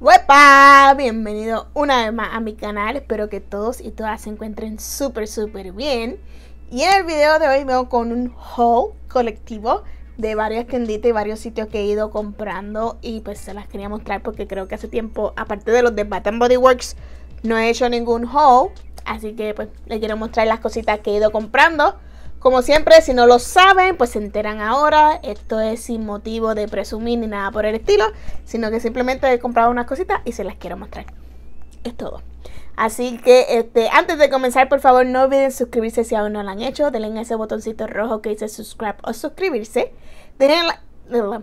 ¡Wepa! Bienvenido una vez más a mi canal, espero que todos y todas se encuentren súper súper bien Y en el video de hoy voy con un haul colectivo de varios tienditas y varios sitios que he ido comprando Y pues se las quería mostrar porque creo que hace tiempo, aparte de los de Batman Body Works, no he hecho ningún haul Así que pues les quiero mostrar las cositas que he ido comprando como siempre, si no lo saben, pues se enteran ahora. Esto es sin motivo de presumir ni nada por el estilo, sino que simplemente he comprado unas cositas y se las quiero mostrar. Es todo. Así que este, antes de comenzar, por favor, no olviden suscribirse si aún no lo han hecho. Denle ese botoncito rojo que dice subscribe o suscribirse. Denle, la,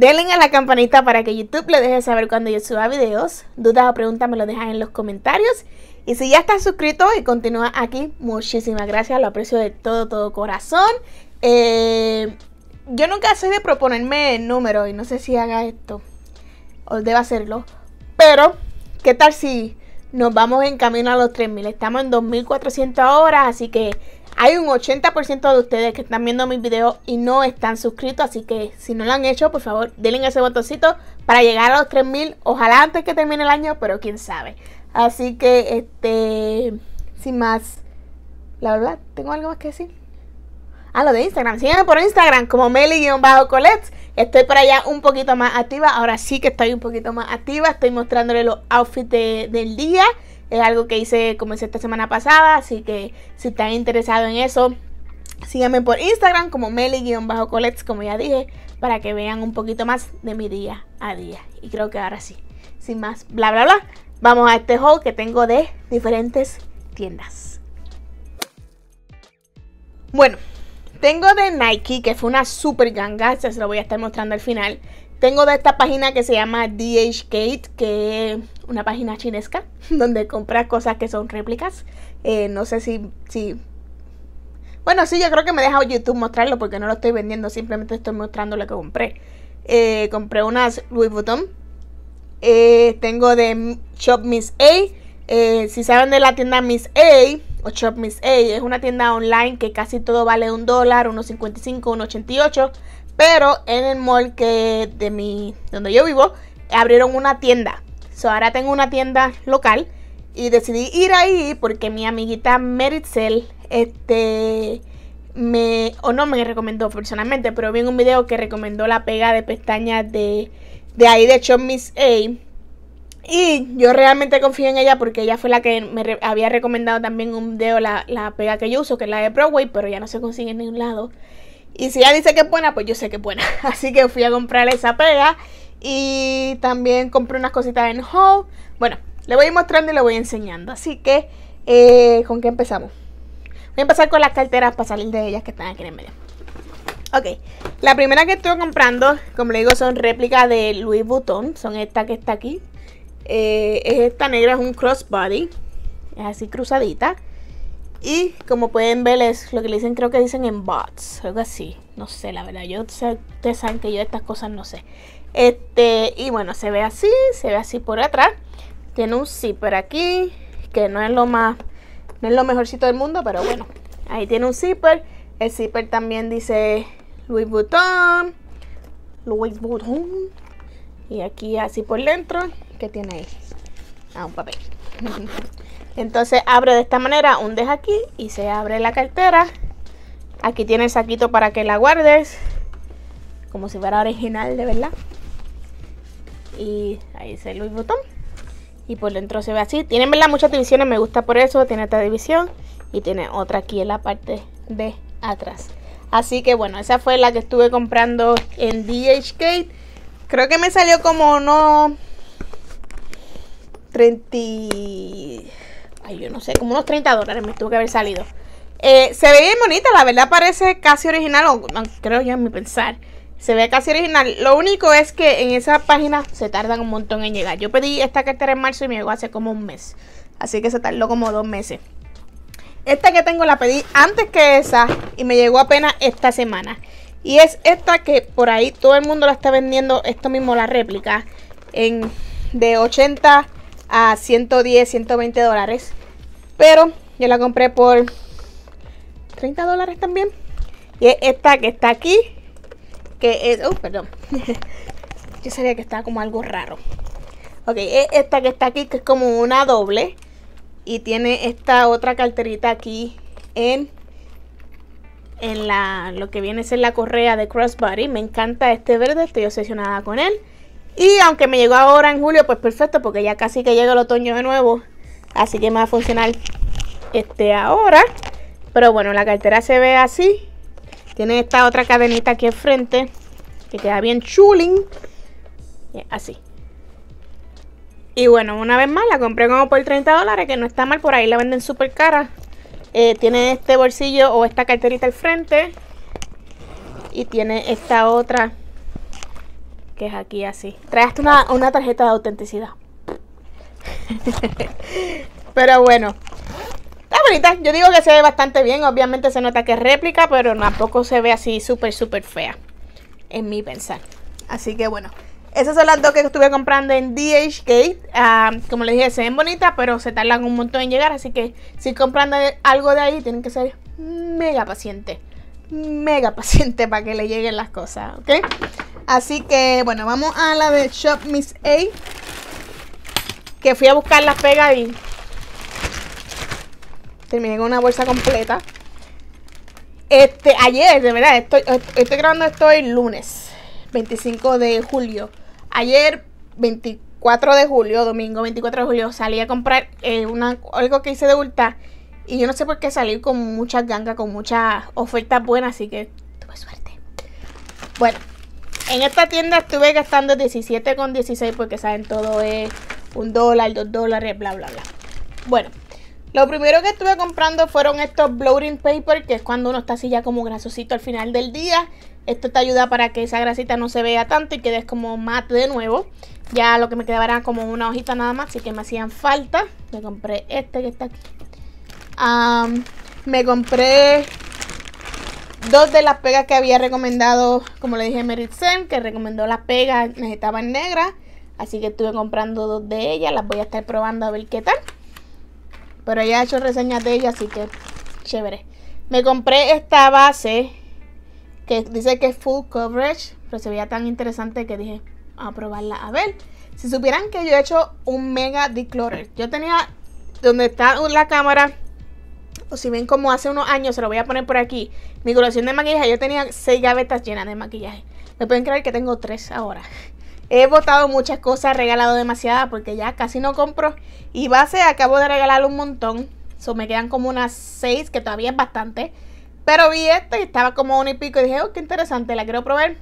a la campanita para que YouTube le deje saber cuando yo suba videos. Dudas o preguntas me lo dejan en los comentarios. Y si ya estás suscrito y continúas aquí, muchísimas gracias, lo aprecio de todo, todo corazón. Eh, yo nunca soy de proponerme el número y no sé si haga esto o deba hacerlo. Pero, ¿qué tal si nos vamos en camino a los 3.000? Estamos en 2.400 horas, así que hay un 80% de ustedes que están viendo mis videos y no están suscritos, así que si no lo han hecho, por favor, denle ese botoncito para llegar a los 3000. Ojalá antes que termine el año, pero quién sabe. Así que, este, sin más, la verdad, ¿tengo algo más que decir? Ah, lo de Instagram. Síganme por Instagram como Meli-Colets. Estoy por allá un poquito más activa. Ahora sí que estoy un poquito más activa. Estoy mostrándole los outfits del día. Es algo que hice, comencé esta semana pasada. Así que si están interesados en eso, síganme por Instagram como Meli-Colets, como ya dije, para que vean un poquito más de mi día a día. Y creo que ahora sí. Sin más, bla, bla, bla vamos a este haul que tengo de diferentes tiendas. Bueno, tengo de Nike, que fue una super ganga, se lo voy a estar mostrando al final. Tengo de esta página que se llama DHgate, que es una página chinesca, donde compras cosas que son réplicas. Eh, no sé si, si... Bueno, sí, yo creo que me deja YouTube mostrarlo porque no lo estoy vendiendo, simplemente estoy mostrando lo que compré. Eh, compré unas Louis Vuitton eh, tengo de Shop Miss A. Eh, si saben de la tienda Miss A o Shop Miss A, es una tienda online que casi todo vale un dólar, unos 55, unos 88. Pero en el mall que de mi, donde yo vivo, abrieron una tienda. So, ahora tengo una tienda local y decidí ir ahí porque mi amiguita Meritzel, este, me, o no me recomendó personalmente, pero vi en un video que recomendó la pega de pestañas de de ahí, de hecho, Miss A. Y yo realmente confío en ella porque ella fue la que me había recomendado también un video la, pega que yo uso, que es la de Broadway, pero ya no se consigue en ningún lado. Y si ella dice que es buena, pues yo sé que es buena. Así que fui a comprar esa pega. Y también compré unas cositas en Home Bueno, le voy mostrando y le voy enseñando. Así que, eh, ¿con qué empezamos? Voy a empezar con las carteras para salir de ellas que están aquí en el medio. Ok, la primera que estoy comprando, como le digo, son réplicas de Louis Vuitton. Son estas que está aquí. Eh, es esta negra, es un crossbody. Es así cruzadita. Y como pueden ver, es lo que le dicen, creo que dicen en bots, algo así. No sé, la verdad. Yo, ustedes saben que yo estas cosas no sé. Este, y bueno, se ve así, se ve así por atrás. Tiene un zipper aquí, que no es lo más, no es lo mejorcito del mundo, pero bueno. Ahí tiene un zipper. El zipper también dice Louis Vuitton, Louis Vuitton. Y aquí así por dentro, ¿qué tiene ahí? Ah, un papel. Entonces abre de esta manera, un deja aquí y se abre la cartera. Aquí tiene el saquito para que la guardes. Como si fuera original, de verdad. Y ahí dice Louis botón. Y por dentro se ve así. Tiene muchas divisiones, me gusta por eso. Tiene esta división. Y tiene otra aquí en la parte de atrás. Así que bueno, esa fue la que estuve comprando en DHgate. Creo que me salió como no 30... Ay, yo no sé, como unos 30 dólares me tuvo que haber salido. Eh, se ve bien bonita, la verdad parece casi original, creo yo en mi pensar. Se ve casi original. Lo único es que en esa página se tardan un montón en llegar. Yo pedí esta cartera en marzo y me llegó hace como un mes. Así que se tardó como dos meses. Esta que tengo la pedí antes que esa y me llegó apenas esta semana. Y es esta que por ahí todo el mundo la está vendiendo, esto mismo la réplica, en de 80 a 110, 120 dólares. Pero yo la compré por 30 dólares también. Y es esta que está aquí, que es... Uh, perdón. yo sabía que estaba como algo raro. Ok, es esta que está aquí, que es como una doble y tiene esta otra carterita aquí en en la lo que viene a ser la correa de crossbody me encanta este verde estoy obsesionada con él y aunque me llegó ahora en julio pues perfecto porque ya casi que llega el otoño de nuevo así que me va a funcionar este ahora pero bueno la cartera se ve así tiene esta otra cadenita aquí enfrente que queda bien chuling así y bueno, una vez más la compré como por 30 dólares, que no está mal, por ahí la venden súper cara. Eh, tiene este bolsillo o esta carterita al frente. Y tiene esta otra, que es aquí así. Trae una, una tarjeta de autenticidad. pero bueno, está bonita. Yo digo que se ve bastante bien. Obviamente se nota que es réplica, pero tampoco se ve así súper, súper fea. En mi pensar. Así que bueno. Esas son las dos que estuve comprando en DHK. Ah, como les dije, se ven bonitas, pero se tardan un montón en llegar. Así que si compran algo de ahí, tienen que ser mega pacientes. Mega pacientes para que le lleguen las cosas, ¿ok? Así que, bueno, vamos a la de Shop Miss A. Que fui a buscar las pegas y terminé con una bolsa completa. Este, ayer, de verdad, estoy, estoy grabando esto el lunes, 25 de julio. Ayer, 24 de julio, domingo 24 de julio, salí a comprar eh, una, algo que hice de Ulta Y yo no sé por qué salí con muchas gangas, con muchas ofertas buenas, así que tuve suerte. Bueno, en esta tienda estuve gastando 17,16 porque saben, todo es un dólar, dos dólares, bla, bla, bla. Bueno, lo primero que estuve comprando fueron estos bloating paper, que es cuando uno está así ya como grasosito al final del día. Esto te ayuda para que esa grasita no se vea tanto y quedes como mate de nuevo. Ya lo que me quedaba era como una hojita nada más, así que me hacían falta. Me compré este que está aquí. me compré dos de las pegas que había recomendado, como le dije a Meritzen que recomendó las pegas, estaban negras. Así que estuve comprando dos de ellas, las voy a estar probando a ver qué tal. Pero ya he hecho reseñas de ellas, así que chévere. Me compré esta base dice que es full coverage, pero se veía tan interesante que dije, a probarla a ver. Si supieran que yo he hecho un mega declutter, yo tenía donde está la cámara, o si ven como hace unos años, se lo voy a poner por aquí, mi colección de maquillaje, yo tenía seis gavetas llenas de maquillaje. Me pueden creer que tengo tres ahora. He botado muchas cosas, regalado demasiadas porque ya casi no compro. Y base acabo de regalar un montón. So, me quedan como unas seis, que todavía es bastante. Pero vi esta y estaba como un y pico y dije, oh, qué interesante, la quiero probar.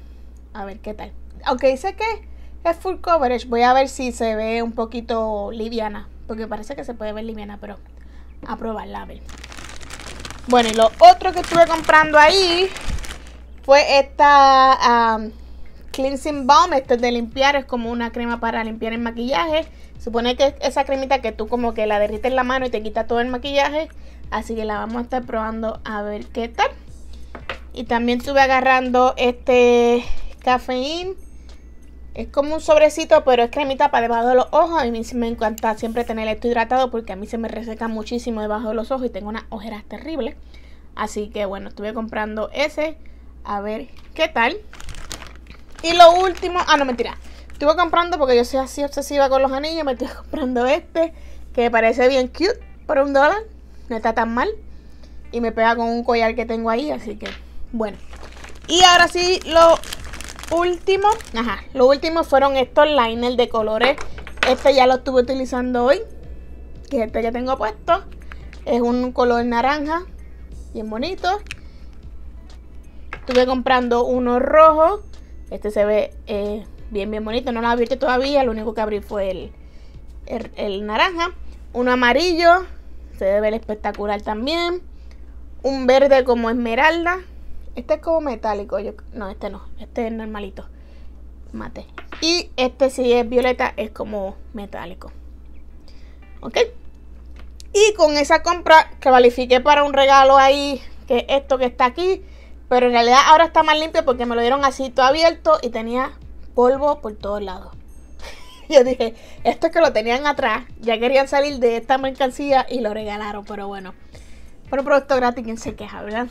A ver qué tal. Aunque dice que es full coverage, voy a ver si se ve un poquito liviana. Porque parece que se puede ver liviana, pero a probarla, a ver. Bueno, y lo otro que estuve comprando ahí fue esta Cleansing Balm, este es de limpiar, es como una crema para limpiar el maquillaje. Supone que es esa cremita que tú como que la derrites en la mano y te quita todo el maquillaje. Así que la vamos a estar probando a ver qué tal. Y también estuve agarrando este cafeín. Es como un sobrecito, pero es cremita para debajo de los ojos. a Y me encanta siempre tener esto hidratado porque a mí se me reseca muchísimo debajo de los ojos y tengo unas ojeras terribles. Así que bueno, estuve comprando ese. A ver qué tal. Y lo último, ah, no, mentira. Estuve comprando, porque yo soy así obsesiva con los anillos, me estoy comprando este, que me parece bien cute, por un dólar. No está tan mal. Y me pega con un collar que tengo ahí, así que, bueno. Y ahora sí, lo último, ajá, lo último fueron estos liners de colores. Este ya lo estuve utilizando hoy, que este que tengo puesto. Es un color naranja, bien bonito. Estuve comprando uno rojo, este se ve eh, bien, bien bonito. No lo abierto todavía. Lo único que abrí fue el, el, naranja. Un amarillo. Se debe ver espectacular también. Un verde como esmeralda. Este es como metálico. no, este no. Este es normalito. Mate. Y este sí es violeta. Es como metálico. ¿Ok? Y con esa compra que califiqué para un regalo ahí. Que es esto que está aquí. Pero en realidad ahora está más limpio porque me lo dieron así todo abierto y tenía polvo por todos lados. Yo dije, esto es que lo tenían atrás, ya querían salir de esta mercancía y lo regalaron, pero bueno. Por un producto gratis, quien se queja, ¿verdad?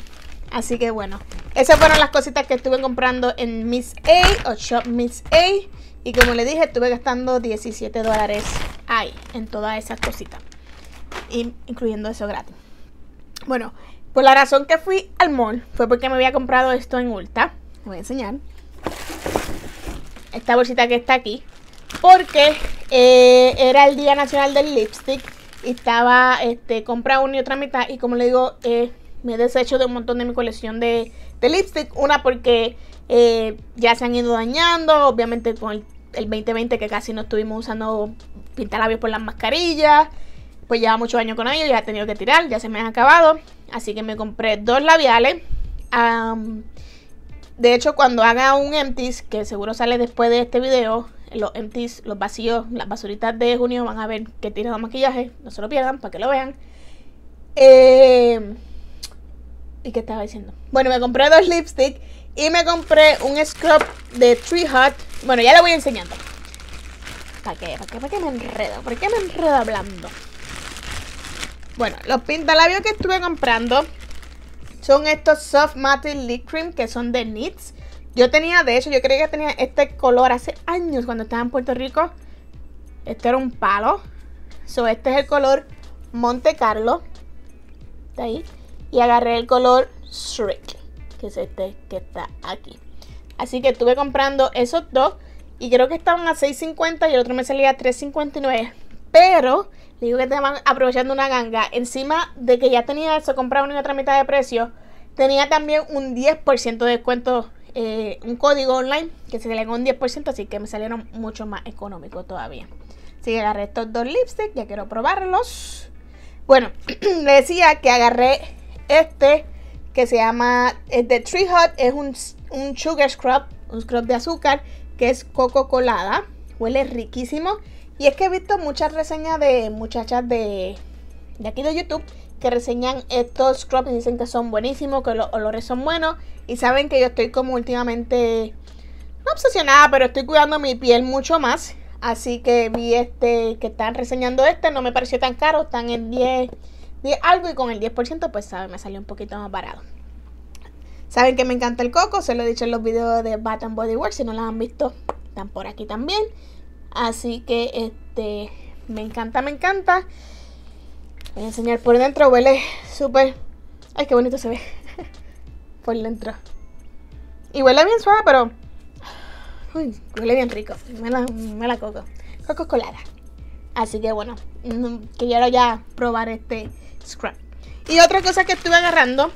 Así que bueno, esas fueron las cositas que estuve comprando en Miss A o Shop Miss A. Y como le dije, estuve gastando 17 dólares ahí en todas esas cositas, incluyendo eso gratis. Bueno, pues la razón que fui al mall fue porque me había comprado esto en Ulta. Voy a enseñar. Esta bolsita que está aquí. Porque eh, era el Día Nacional del Lipstick. Y estaba, este, una y otra mitad. Y como le digo, eh, me he deshecho de un montón de mi colección de, de lipstick. Una porque eh, ya se han ido dañando. Obviamente con el, 2020 que casi no estuvimos usando labios por las mascarillas. Pues lleva muchos años con ellos, ya he tenido que tirar, ya se me han acabado. Así que me compré dos labiales. de hecho, cuando haga un empties, que seguro sale después de este video, los empties, los vacíos, las basuritas de junio, van a ver que tiro de maquillaje. No se lo pierdan para que lo vean. Em, ¿Y qué estaba diciendo? Bueno, me compré dos lipsticks y me compré un scrub de Tree Hut. Bueno, ya lo voy enseñando. ¿Para qué? ¿Para qué? ¿Para qué me enredo? ¿Por qué me enredo hablando? Bueno, los pintalabios que estuve comprando son estos Soft Matte Lip Cream que son de NYX. Yo tenía, de hecho, yo creía que tenía este color hace años cuando estaba en Puerto Rico. Este era un palo. So, este es el color Monte Carlo. Está ahí. Y agarré el color Shrek, que es este que está aquí. Así que estuve comprando esos dos. Y creo que estaban a $6.50 y el otro me salía a $3.59. Pero le digo que estaban aprovechando una ganga. Encima de que ya tenía eso comprado una otra mitad de precio, tenía también un 10% de descuento, eh, un código online que se le un 10%, así que me salieron mucho más económicos todavía. Así que agarré estos dos lipsticks, ya quiero probarlos. Bueno, le decía que agarré este que se llama es The Tree Hut, es un, un sugar scrub, un scrub de azúcar que es coco colada, huele riquísimo. Y es que he visto muchas reseñas de muchachas de, aquí de YouTube que reseñan estos scrubs y dicen que son buenísimos, que los olores son buenos. Y saben que yo estoy como últimamente, no obsesionada, pero estoy cuidando mi piel mucho más. Así que vi este que están reseñando este, no me pareció tan caro, están en 10, 10 algo y con el 10% pues saben, me salió un poquito más barato. Saben que me encanta el coco, se lo he dicho en los videos de Bath and Body Works, si no las han visto, están por aquí también. Así que este me encanta, me encanta. Voy a enseñar por dentro, huele súper. Ay, qué bonito se ve. por dentro. Y huele bien suave, pero. huele bien rico. Me la, coco. Coco colada. Así que bueno, mm, quiero ya probar este Scrub, Y otra cosa que estuve agarrando,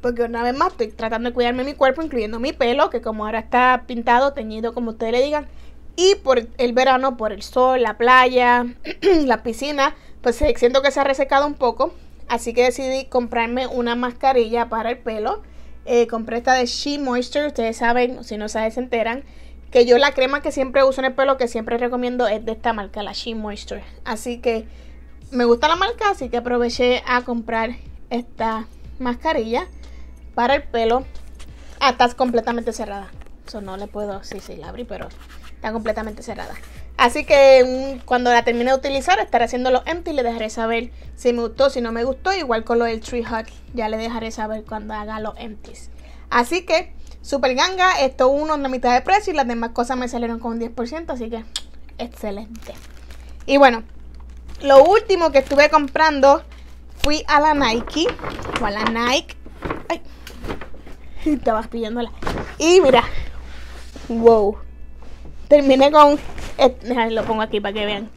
porque una vez más estoy tratando de cuidarme mi cuerpo, incluyendo mi pelo, que como ahora está pintado, teñido, como ustedes le digan, y por el verano, por el sol, la playa, la piscina, pues siento que se ha resecado un poco. Así que decidí comprarme una mascarilla para el pelo. Eh, compré esta de She Moisture. Ustedes saben, si no saben, se enteran. Que yo la crema que siempre uso en el pelo, que siempre recomiendo, es de esta marca, la She Moisture. Así que me gusta la marca, así que aproveché a comprar esta mascarilla para el pelo. Ah, está completamente cerrada. Eso no le puedo, sí, sí, la abrí, pero está completamente cerrada. Así que mm, cuando la termine de utilizar, estaré haciendo los empties y le dejaré saber si me gustó, si no me gustó. Igual con lo del tree hug, ya le dejaré saber cuando haga los empties. Así que, super ganga, esto uno en la mitad de precio y las demás cosas me salieron con un 10%, así que excelente. Y bueno, lo último que estuve comprando, fui a la Nike, o a la Nike. Ay, estabas pillándola. Y mira, wow. Terminé con. Eh, lo pongo aquí para que vean.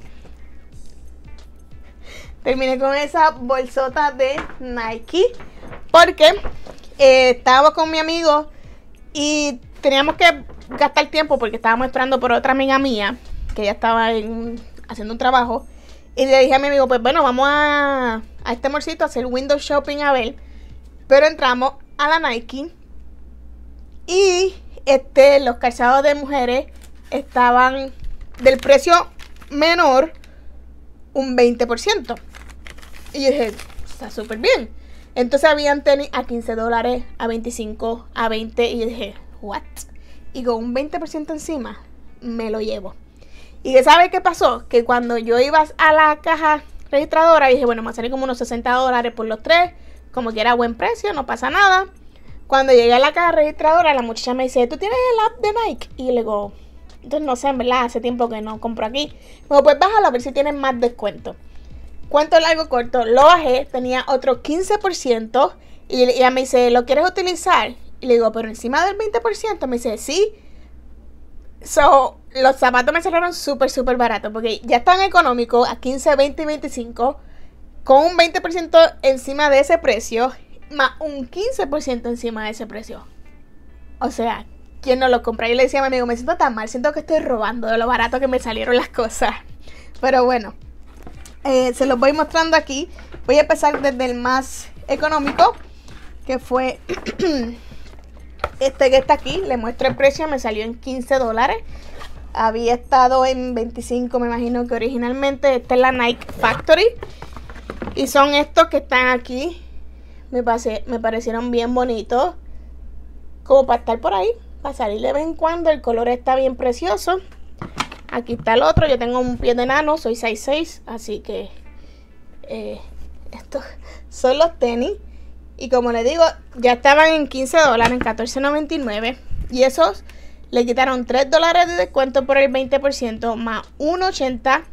Terminé con esa bolsota de Nike. Porque estaba eh, estábamos con mi amigo y teníamos que gastar tiempo porque estábamos esperando por otra amiga mía que ya estaba haciendo un trabajo. Y le dije a mi amigo, pues bueno, vamos a, este morcito a hacer window shopping a ver. Pero entramos a la Nike. Y este, los calzados de mujeres estaban del precio menor un 20%. Y yo dije, está súper bien. Entonces habían tenis a 15 dólares, a 25, a 20. Y dije, ¿what? Y con un 20% encima, me lo llevo. Y ya sabe qué pasó? Que cuando yo iba a la caja registradora, dije, bueno, me salen como unos 60 dólares por los tres. Como que era buen precio, no pasa nada. Cuando llegué a la caja registradora, la muchacha me dice, ¿tú tienes el app de Nike? Y le digo, entonces no sé, en verdad, hace tiempo que no compro aquí. Bueno, pues bájalo a ver si tienen más descuento. ¿Cuánto largo corto, lo bajé, tenía otro 15% y ella me dice, ¿lo quieres utilizar? Y le digo, pero encima del 20%, me dice, sí. So, los zapatos me cerraron súper, súper baratos, porque ya están económicos a 15, 20 y 25 con un 20% encima de ese precio más un 15% encima de ese precio. O sea, quien no lo compré, y le decía a mi amigo, me siento tan mal, siento que estoy robando de lo barato que me salieron las cosas. Pero bueno, eh, se los voy mostrando aquí. Voy a empezar desde el más económico, que fue este que está aquí. Le muestro el precio, me salió en 15 dólares. Había estado en 25, me imagino que originalmente. Esta es la Nike Factory. Y son estos que están aquí. me parecieron bien bonitos. Como para estar por ahí salir de vez en cuando, el color está bien precioso. Aquí está el otro, yo tengo un pie de nano soy 6'6", así que eh, estos son los tenis. Y como les digo, ya estaban en 15 dólares, en 14.99. Y esos le quitaron 3 dólares de descuento por el 20%, más 1.80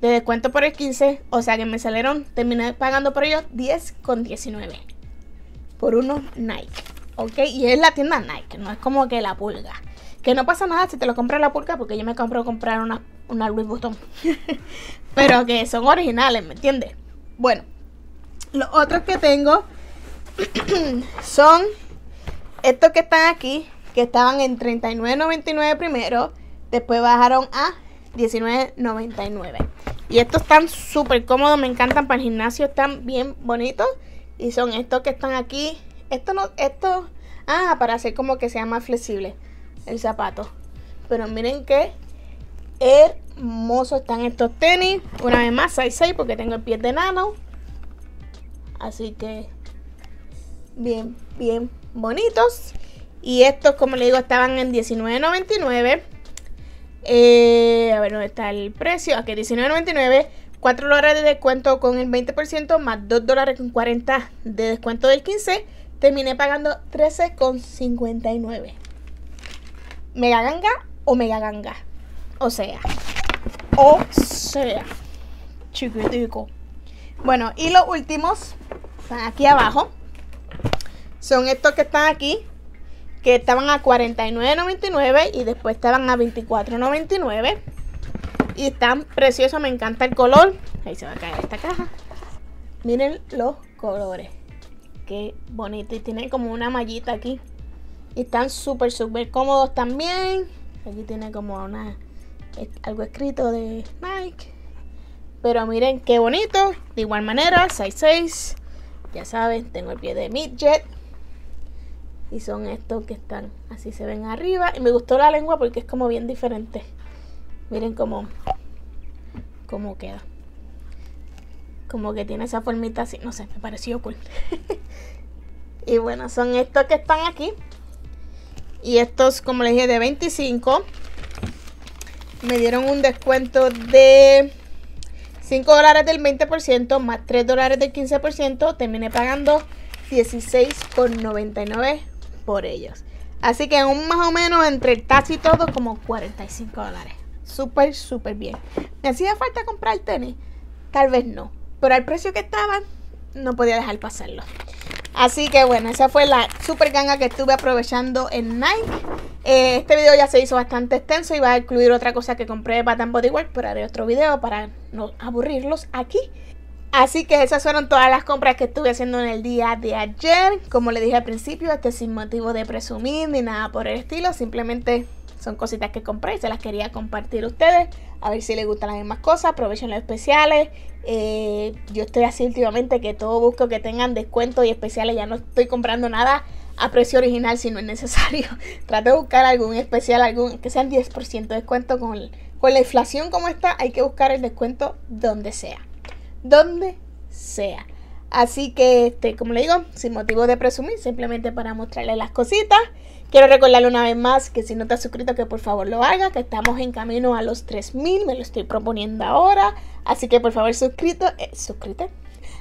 de descuento por el 15. O sea que me salieron, terminé pagando por ellos 10.19 por uno Nike. ¿ok? Y es la tienda Nike, no es como que la pulga. Que no pasa nada si te lo compras la pulga, porque yo me compro comprar una, una Louis Vuitton. Pero que son originales, ¿me entiendes? Bueno, los otros que tengo son estos que están aquí, que estaban en 39.99 primero, después bajaron a 19.99. Y estos están súper cómodos, me encantan para el gimnasio, están bien bonitos. Y son estos que están aquí, esto no, esto, ah, para hacer como que sea más flexible el zapato. Pero miren qué hermoso están estos tenis. Una vez más, 6-6 porque tengo el pie de nano. Así que bien, bien bonitos. Y estos, como les digo, estaban en $19.99. Eh, a ver, ¿dónde está el precio? Aquí $19.99. 4 dólares de descuento con el 20% más 2 dólares con 40 de descuento del 15 Terminé pagando 13,59. Mega ganga o mega ganga. O sea. O sea. Chiquitico. Bueno, y los últimos están aquí abajo. Son estos que están aquí. Que estaban a 49.99 y después estaban a 24.99. Y están preciosos, me encanta el color. Ahí se va a caer esta caja. Miren los colores. Qué bonito. Y tiene como una mallita aquí. Y están súper, súper cómodos también. Aquí tiene como una algo escrito de Nike. Pero miren qué bonito. De igual manera, 6 Ya saben, tengo el pie de midjet Y son estos que están así se ven arriba. Y me gustó la lengua porque es como bien diferente. Miren cómo, cómo queda como que tiene esa formita así, no sé, me pareció cool. y bueno, son estos que están aquí. Y estos, como les dije, de 25. Me dieron un descuento de 5 dólares del 20% más 3 dólares del 15%. Terminé pagando 16,99 por ellos. Así que aún más o menos entre el y todo como 45 dólares. Súper, súper bien. ¿Me hacía falta comprar el tenis? Tal vez no. Pero al precio que estaban no podía dejar pasarlo. Así que bueno, esa fue la super ganga que estuve aprovechando en Nike. Eh, este video ya se hizo bastante extenso y va a incluir otra cosa que compré de Body Bodywork, pero haré otro video para no aburrirlos aquí. Así que esas fueron todas las compras que estuve haciendo en el día de ayer. Como le dije al principio, este sin motivo de presumir ni nada por el estilo, simplemente son cositas que compré y se las quería compartir a ustedes. A ver si les gustan las mismas cosas. Aprovechen los especiales. Eh, yo estoy así últimamente que todo busco que tengan descuentos y especiales. Ya no estoy comprando nada a precio original si no es necesario. Trato de buscar algún especial, algún que sea el 10% de descuento con, con la inflación como está. Hay que buscar el descuento donde sea. Donde sea. Así que, este, como le digo, sin motivo de presumir, simplemente para mostrarle las cositas. Quiero recordarle una vez más que si no te has suscrito, que por favor lo haga, que estamos en camino a los 3000, me lo estoy proponiendo ahora. Así que por favor suscrito, eh, suscríbete.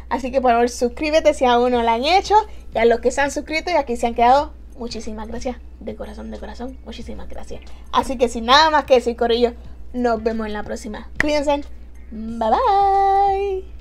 Así que por favor suscríbete si aún no lo han hecho y a los que se han suscrito y aquí se han quedado, muchísimas gracias. De corazón, de corazón, muchísimas gracias. Así que sin nada más que decir, Corillo, nos vemos en la próxima. Cuídense. Bye bye.